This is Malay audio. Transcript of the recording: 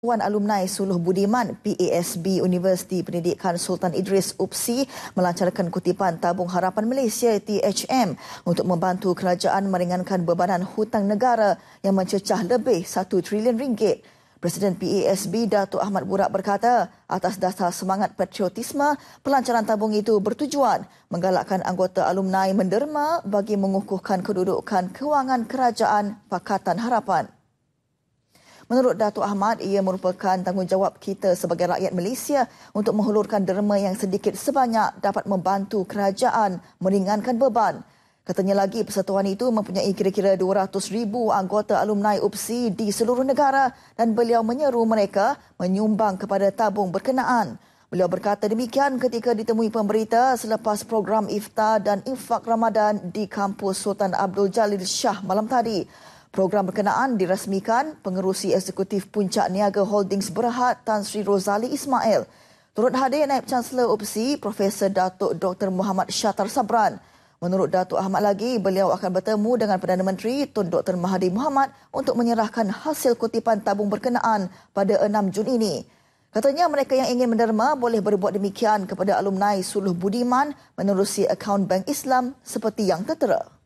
Puan Alumni Suluh Budiman PASB Universiti Pendidikan Sultan Idris UPSI melancarkan kutipan Tabung Harapan Malaysia THM untuk membantu kerajaan meringankan bebanan hutang negara yang mencecah lebih 1 trilion ringgit. Presiden PASB Datuk Ahmad Burak berkata, atas dasar semangat patriotisme, pelancaran tabung itu bertujuan menggalakkan anggota alumni menderma bagi mengukuhkan kedudukan kewangan kerajaan Pakatan Harapan. Menurut Datuk Ahmad, ia merupakan tanggungjawab kita sebagai rakyat Malaysia untuk menghulurkan derma yang sedikit sebanyak dapat membantu kerajaan meringankan beban. Katanya lagi, persatuan itu mempunyai kira-kira 200,000 anggota alumni UPSI di seluruh negara dan beliau menyeru mereka menyumbang kepada tabung berkenaan. Beliau berkata demikian ketika ditemui pemberita selepas program iftar dan infak Ramadan di kampus Sultan Abdul Jalil Shah malam tadi. Program berkenaan dirasmikan pengerusi eksekutif Puncak Niaga Holdings Berhad Tan Sri Rozali Ismail. Turut hadir Naib Chancellor UPSI Profesor Datuk Dr. Muhammad Syatar Sabran. Menurut Datuk Ahmad lagi, beliau akan bertemu dengan Perdana Menteri Tun Dr. Mahathir Mohamad untuk menyerahkan hasil kutipan tabung berkenaan pada 6 Jun ini. Katanya mereka yang ingin menderma boleh berbuat demikian kepada alumni Suluh Budiman menerusi akaun Bank Islam seperti yang tertera.